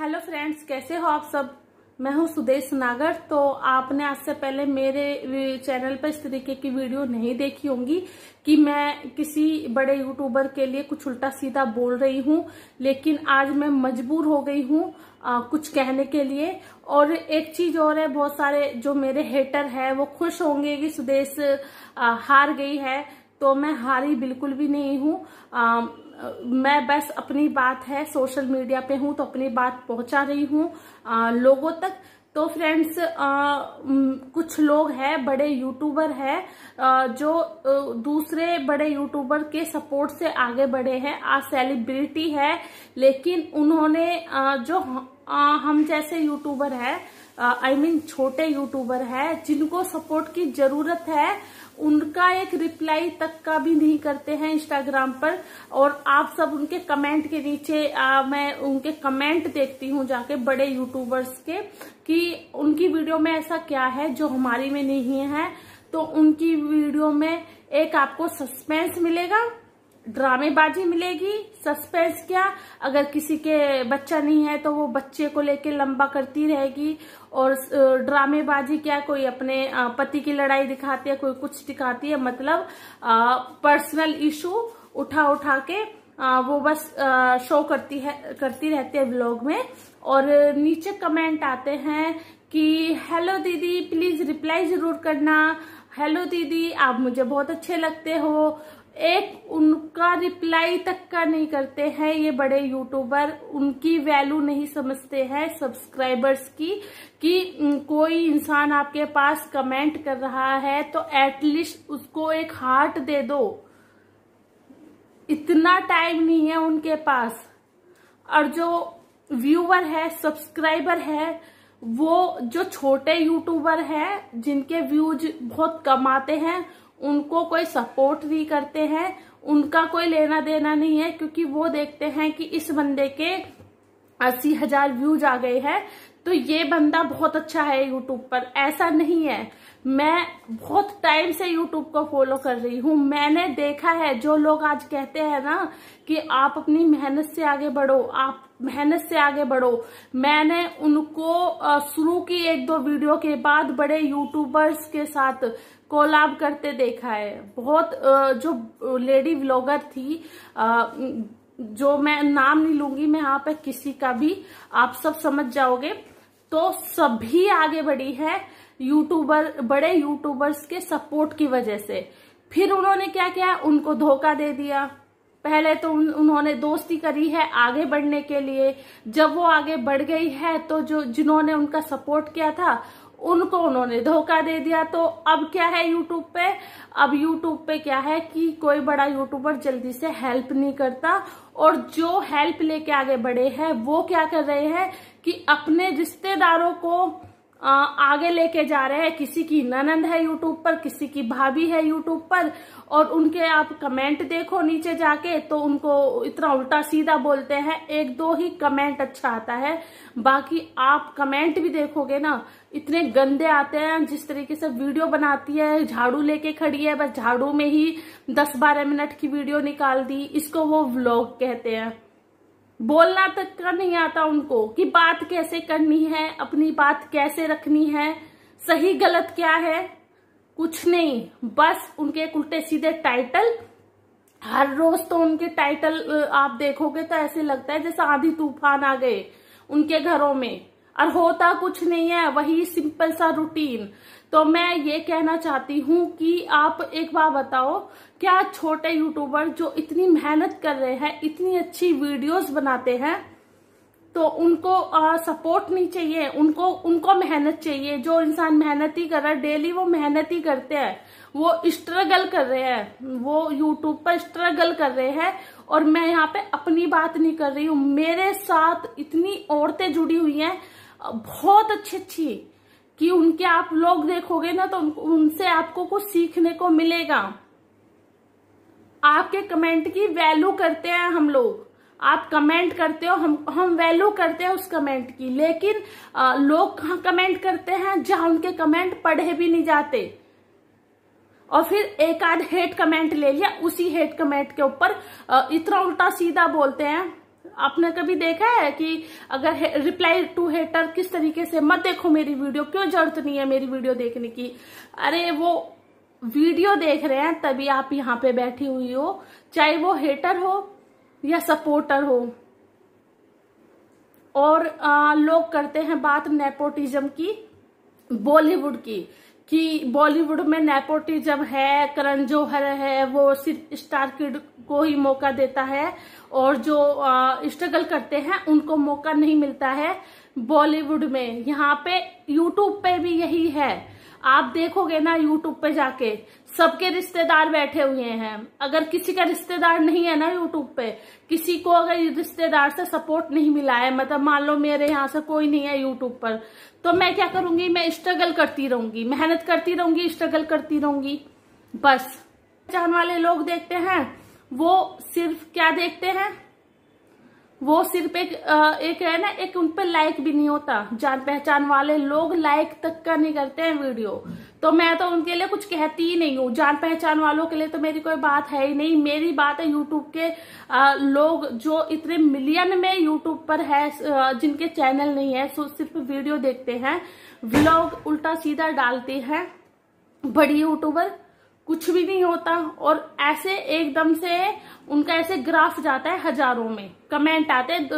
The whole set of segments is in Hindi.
हेलो फ्रेंड्स कैसे हो आप सब मैं हूं सुदेश नागर तो आपने आज से पहले मेरे चैनल पर इस तरीके की वीडियो नहीं देखी होंगी कि मैं किसी बड़े यूट्यूबर के लिए कुछ उल्टा सीधा बोल रही हूं लेकिन आज मैं मजबूर हो गई हूं आ, कुछ कहने के लिए और एक चीज और है बहुत सारे जो मेरे हेटर है वो खुश होंगे कि सुदेश आ, हार गई है तो मैं हारी बिल्कुल भी नहीं हूँ मैं बस अपनी बात है सोशल मीडिया पे हूँ तो अपनी बात पहुंचा रही हूँ लोगों तक तो फ्रेंड्स कुछ लोग हैं बड़े यूट्यूबर हैं जो दूसरे बड़े यूट्यूबर के सपोर्ट से आगे बढ़े हैं आज सेलिब्रिटी है लेकिन उन्होंने आ, जो आ, हम जैसे यूट्यूबर है आई I मीन mean, छोटे यूट्यूबर है जिनको सपोर्ट की जरूरत है उनका एक रिप्लाई तक का भी नहीं करते हैं इंस्टाग्राम पर और आप सब उनके कमेंट के नीचे आ, मैं उनके कमेंट देखती हूँ जाके बड़े यूट्यूबर्स के कि उनकी वीडियो में ऐसा क्या है जो हमारी में नहीं है तो उनकी वीडियो में एक आपको सस्पेंस मिलेगा ड्रामेबाजी मिलेगी सस्पेंस क्या अगर किसी के बच्चा नहीं है तो वो बच्चे को लेके लंबा करती रहेगी और ड्रामेबाजी क्या कोई अपने पति की लड़ाई दिखाती है कोई कुछ दिखाती है मतलब पर्सनल इशू उठा उठा के आ, वो बस आ, शो करती है करती रहती है ब्लॉग में और नीचे कमेंट आते हैं कि हेलो दीदी प्लीज रिप्लाई जरूर करना हेलो दीदी आप मुझे बहुत अच्छे लगते हो एक उनका रिप्लाई तक का नहीं करते हैं ये बड़े यूट्यूबर उनकी वैल्यू नहीं समझते हैं सब्सक्राइबर्स की कि कोई इंसान आपके पास कमेंट कर रहा है तो एटलीस्ट उसको एक हार्ट दे दो इतना टाइम नहीं है उनके पास और जो व्यूवर है सब्सक्राइबर है वो जो छोटे यूट्यूबर हैं जिनके व्यूज बहुत कम आते हैं उनको कोई सपोर्ट नहीं करते हैं उनका कोई लेना देना नहीं है क्योंकि वो देखते हैं कि इस बंदे के अस्सी हजार व्यूज आ गए हैं तो ये बंदा बहुत अच्छा है यूट्यूब पर ऐसा नहीं है मैं बहुत टाइम से यूट्यूब को फॉलो कर रही हूं मैंने देखा है जो लोग आज कहते हैं ना कि आप अपनी मेहनत से आगे बढ़ो आप मेहनत से आगे बढ़ो मैंने उनको शुरू की एक दो वीडियो के बाद बड़े यूट्यूबर्स के साथ कोलाब करते देखा है बहुत जो लेडी व्लॉगर थी जो मैं नाम नहीं लूंगी मैं यहाँ पे किसी का भी आप सब समझ जाओगे तो सभी आगे बढ़ी है यूट्यूबर बड़े यूट्यूबर्स के सपोर्ट की वजह से फिर उन्होंने क्या किया उनको धोखा दे दिया पहले तो उन, उन्होंने दोस्ती करी है आगे बढ़ने के लिए जब वो आगे बढ़ गई है तो जो जिन्होंने उनका सपोर्ट किया था उनको उन्होंने धोखा दे दिया तो अब क्या है यूट्यूब पे अब यूट्यूब पे क्या है कि कोई बड़ा यूट्यूबर जल्दी से हेल्प नहीं करता और जो हेल्प लेके आगे बढ़े हैं वो क्या कर रहे हैं कि अपने रिश्तेदारों को आगे लेके जा रहे हैं किसी की ननंद है यूट्यूब पर किसी की भाभी है यूट्यूब पर और उनके आप कमेंट देखो नीचे जाके तो उनको इतना उल्टा सीधा बोलते हैं एक दो ही कमेंट अच्छा आता है बाकी आप कमेंट भी देखोगे ना इतने गंदे आते हैं जिस तरीके से वीडियो बनाती है झाड़ू लेके खड़ी है बस झाड़ू में ही दस बारह मिनट की वीडियो निकाल दी इसको वो व्लॉग कहते हैं बोलना तक तो का नहीं आता उनको कि बात कैसे करनी है अपनी बात कैसे रखनी है सही गलत क्या है कुछ नहीं बस उनके उल्टे सीधे टाइटल हर रोज तो उनके टाइटल आप देखोगे तो ऐसे लगता है जैसे आधी तूफान आ गए उनके घरों में और होता कुछ नहीं है वही सिंपल सा रूटीन तो मैं ये कहना चाहती हूँ कि आप एक बार बताओ क्या छोटे यूट्यूबर जो इतनी मेहनत कर रहे हैं इतनी अच्छी वीडियोस बनाते हैं तो उनको आ, सपोर्ट नहीं चाहिए उनको उनको मेहनत चाहिए जो इंसान मेहनत ही कर रहा है डेली वो मेहनत ही करते हैं वो स्ट्रगल कर रहे हैं वो यूट्यूब पर स्ट्रगल कर रहे हैं और मैं यहाँ पे अपनी बात नहीं कर रही हूँ मेरे साथ इतनी औरतें जुड़ी हुई हैं बहुत अच्छी अच्छी कि उनके आप लोग देखोगे ना तो उनसे आपको कुछ सीखने को मिलेगा आपके कमेंट की वैल्यू करते हैं हम लोग आप कमेंट करते हो हम हम वैल्यू करते हैं उस कमेंट की लेकिन आ, लोग कमेंट करते हैं जहां उनके कमेंट पढ़े भी नहीं जाते और फिर एक आध हेट कमेंट ले लिया उसी हेट कमेंट के ऊपर इतना उल्टा सीधा बोलते हैं आपने कभी देखा है कि अगर रिप्लाई टू हेटर किस तरीके से मत देखो मेरी वीडियो क्यों जरूरत नहीं है मेरी वीडियो देखने की अरे वो वीडियो देख रहे हैं तभी आप यहाँ पे बैठी हुई हो चाहे वो हेटर हो या सपोर्टर हो और आ, लोग करते हैं बात नेपोटिज्म की बॉलीवुड की कि बॉलीवुड में नेपोटिज्म है करण जौहर है वो सिर्फ स्टार किड को ही मौका देता है और जो स्ट्रगल करते हैं उनको मौका नहीं मिलता है बॉलीवुड में यहाँ पे यूट्यूब पे भी यही है आप देखोगे ना यूट्यूब पे जाके सबके रिश्तेदार बैठे हुए हैं अगर किसी का रिश्तेदार नहीं है ना यूट्यूब पे किसी को अगर रिश्तेदार से सपोर्ट नहीं मिला है मतलब मान लो मेरे यहाँ से कोई नहीं है यूट्यूब पर तो मैं क्या करूंगी मैं स्ट्रगल करती रहूंगी मेहनत करती रहूंगी स्ट्रगल करती रहूंगी बस पहचान वाले लोग देखते हैं वो सिर्फ क्या देखते हैं वो सिर्फ एक एक है ना एक उन पर लाइक भी नहीं होता जान पहचान वाले लोग लाइक तक का नहीं करते हैं वीडियो तो मैं तो उनके लिए कुछ कहती ही नहीं हूँ जान पहचान वालों के लिए तो मेरी कोई बात है ही नहीं मेरी बात है यूट्यूब के आ, लोग जो इतने मिलियन में यूट्यूब पर है जिनके चैनल नहीं है सो सिर्फ वीडियो देखते हैं व्लॉग उल्टा सीधा डालते हैं बड़ी यूट्यूबर कुछ भी नहीं होता और ऐसे एकदम से उनका ऐसे ग्राफ जाता है हजारों में कमेंट आते हैं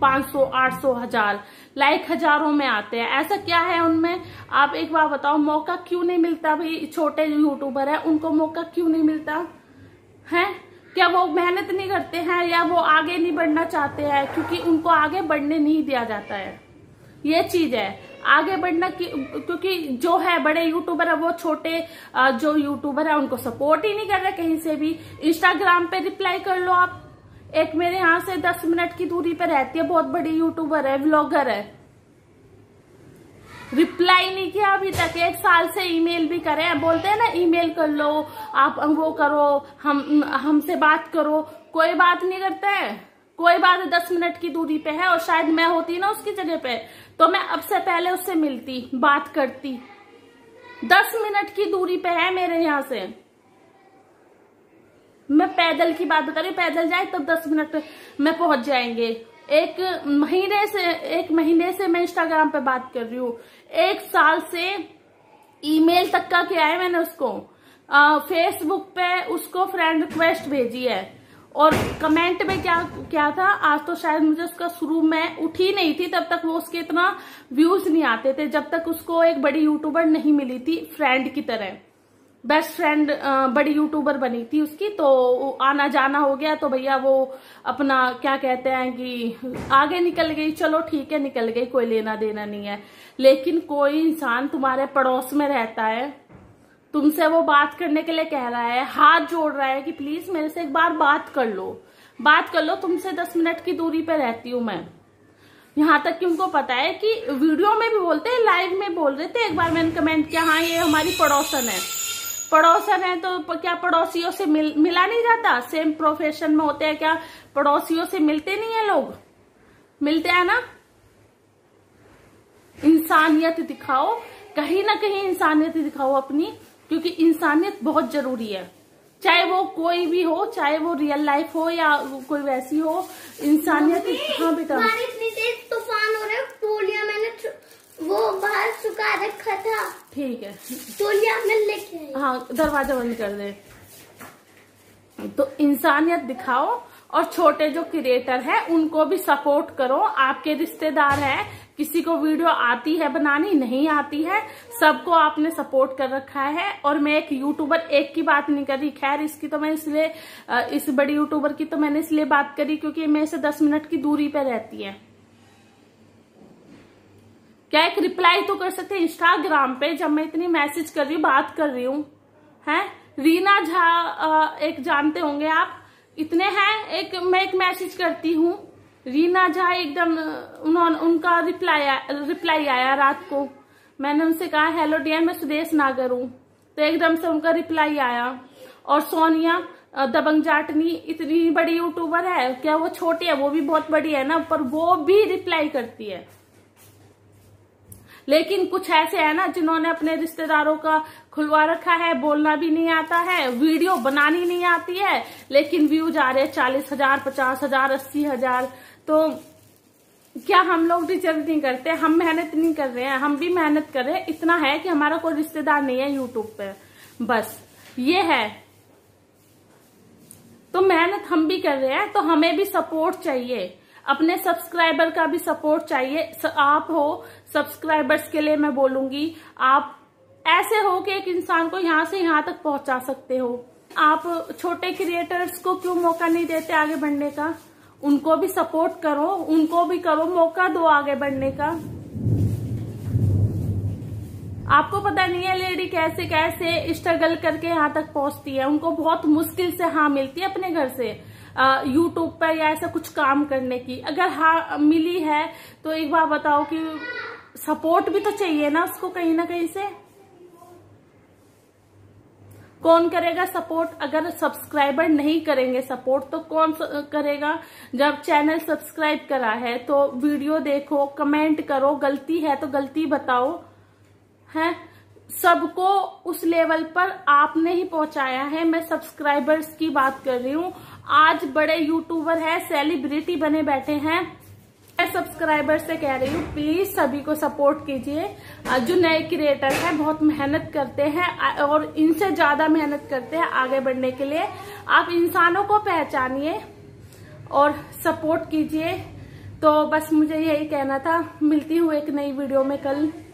पांच सौ आठ सौ हजार लाइक हजारों में आते हैं ऐसा क्या है उनमें आप एक बार बताओ मौका क्यों नहीं मिलता भाई छोटे यूट्यूबर है उनको मौका क्यों नहीं मिलता है क्या वो मेहनत नहीं करते हैं या वो आगे नहीं बढ़ना चाहते हैं क्योंकि उनको आगे बढ़ने नहीं दिया जाता है ये चीज है आगे बढ़ना क्योंकि जो है बड़े यूट्यूबर है वो छोटे जो यूट्यूबर है उनको सपोर्ट ही नहीं कर रहे कहीं से भी इंस्टाग्राम पे रिप्लाई कर लो आप एक मेरे यहां से दस मिनट की दूरी पर रहती है बहुत बड़ी यूट्यूबर है व्लॉगर है रिप्लाई नहीं किया अभी तक एक साल से ईमेल भी करे हैं बोलते हैं ना ईमेल कर लो आप वो करो हम हमसे बात करो कोई बात नहीं करते हैं कोई बात दस मिनट की दूरी पे है और शायद मैं होती ना उसकी जगह पे तो मैं अब से पहले उससे मिलती बात करती दस मिनट की दूरी पे है मेरे यहां से मैं पैदल की बात बता रही पैदल जाए तब दस मिनट में पहुंच जाएंगे एक महीने से एक महीने से मैं इंस्टाग्राम पे बात कर रही हूँ एक साल से ईमेल तक का किया है मैंने उसको फेसबुक पे उसको फ्रेंड रिक्वेस्ट भेजी है और कमेंट में क्या क्या था आज तो शायद मुझे उसका शुरू में उठी नहीं थी तब तक वो उसके इतना व्यूज नहीं आते थे जब तक उसको एक बड़ी यूट्यूबर नहीं मिली थी फ्रेंड की तरह बेस्ट फ्रेंड बड़ी यूट्यूबर बनी थी उसकी तो आना जाना हो गया तो भैया वो अपना क्या कहते हैं कि आगे निकल गई चलो ठीक है निकल गई कोई लेना देना नहीं है लेकिन कोई इंसान तुम्हारे पड़ोस में रहता है तुमसे वो बात करने के लिए कह रहा है हाथ जोड़ रहा है कि प्लीज मेरे से एक बार बात कर लो बात कर लो तुमसे दस मिनट की दूरी पर रहती हूं मैं यहां तक कि उनको पता है कि वीडियो में भी बोलते हैं लाइव में बोल रहे थे एक बार मैंने कमेंट किया हाँ ये हमारी पड़ोसन है पड़ोसन है तो क्या पड़ोसियों से मिल, मिला नहीं जाता सेम प्रोफेशन में होते हैं क्या पड़ोसियों से मिलते नहीं है लोग मिलते हैं ना इंसानियत दिखाओ कहीं ना कहीं इंसानियत दिखाओ अपनी क्योंकि इंसानियत बहुत जरूरी है चाहे वो कोई भी हो चाहे वो रियल लाइफ हो या कोई वैसी हो इंसानियत हाँ बेटा तूफान हो रहा है तोलिया मैंने वो बाहर सुखा रखा था ठीक है तोलिया मैं लेके हाँ दरवाजा बंद कर दे तो इंसानियत दिखाओ और छोटे जो क्रिएटर हैं उनको भी सपोर्ट करो आपके रिश्तेदार हैं किसी को वीडियो आती है बनानी नहीं आती है सबको आपने सपोर्ट कर रखा है और मैं एक यूट्यूबर एक की बात नहीं कर रही खैर इसकी तो मैं इसलिए इस बड़ी यूट्यूबर की तो मैंने इसलिए बात करी क्योंकि मैं से दस मिनट की दूरी पर रहती है क्या एक रिप्लाई तो कर सकते इंस्टाग्राम पे जब मैं इतनी मैसेज कर रही हूँ बात कर रही हूँ है रीना झा एक जानते होंगे आप इतने हैं एक मैं एक मैसेज करती हूँ रीना झा एकदम उन्होंने उनका रिप्लाई रिप्लाई आया रात को मैंने उनसे कहा हेलो डियर मैं सुदेश नागर हूँ तो एकदम से उनका रिप्लाई आया और सोनिया दबंग जाटनी इतनी बड़ी यूट्यूबर है क्या वो छोटी है वो भी बहुत बड़ी है ना पर वो भी रिप्लाई करती है लेकिन कुछ ऐसे है ना जिन्होंने अपने रिश्तेदारों का खुलवा रखा है बोलना भी नहीं आता है वीडियो बनानी नहीं आती है लेकिन व्यूज आ रहे चालीस हजार पचास हजार अस्सी हजार तो क्या हम लोग डिजर्व नहीं करते हम मेहनत नहीं कर रहे हैं हम भी मेहनत कर रहे हैं इतना है कि हमारा कोई रिश्तेदार नहीं है यूट्यूब पे बस ये है तो मेहनत हम भी कर रहे हैं तो हमें भी सपोर्ट चाहिए अपने सब्सक्राइबर का भी सपोर्ट चाहिए आप हो सब्सक्राइबर्स के लिए मैं बोलूंगी आप ऐसे हो कि एक इंसान को यहाँ से यहाँ तक पहुंचा सकते हो आप छोटे क्रिएटर्स को क्यों मौका नहीं देते आगे बढ़ने का उनको भी सपोर्ट करो उनको भी करो मौका दो आगे बढ़ने का आपको पता नहीं है लेडी कैसे कैसे स्ट्रगल करके यहाँ तक पहुंचती है उनको बहुत मुश्किल से हाँ मिलती है अपने घर से यूट्यूब पर या ऐसा कुछ काम करने की अगर हाँ मिली है तो एक बार बताओ कि सपोर्ट भी तो चाहिए ना उसको कहीं ना कहीं से कौन करेगा सपोर्ट अगर सब्सक्राइबर नहीं करेंगे सपोर्ट तो कौन करेगा जब चैनल सब्सक्राइब करा है तो वीडियो देखो कमेंट करो गलती है तो गलती बताओ है सबको उस लेवल पर आपने ही पहुंचाया है मैं सब्सक्राइबर्स की बात कर रही हूँ आज बड़े यूट्यूबर हैं सेलिब्रिटी बने बैठे हैं मैं सब्सक्राइबर से कह रही हूँ प्लीज सभी को सपोर्ट कीजिए जो नए क्रिएटर हैं बहुत मेहनत करते हैं और इनसे ज्यादा मेहनत करते हैं आगे बढ़ने के लिए आप इंसानों को पहचानिए और सपोर्ट कीजिए तो बस मुझे यही कहना था मिलती हूँ एक नई वीडियो में कल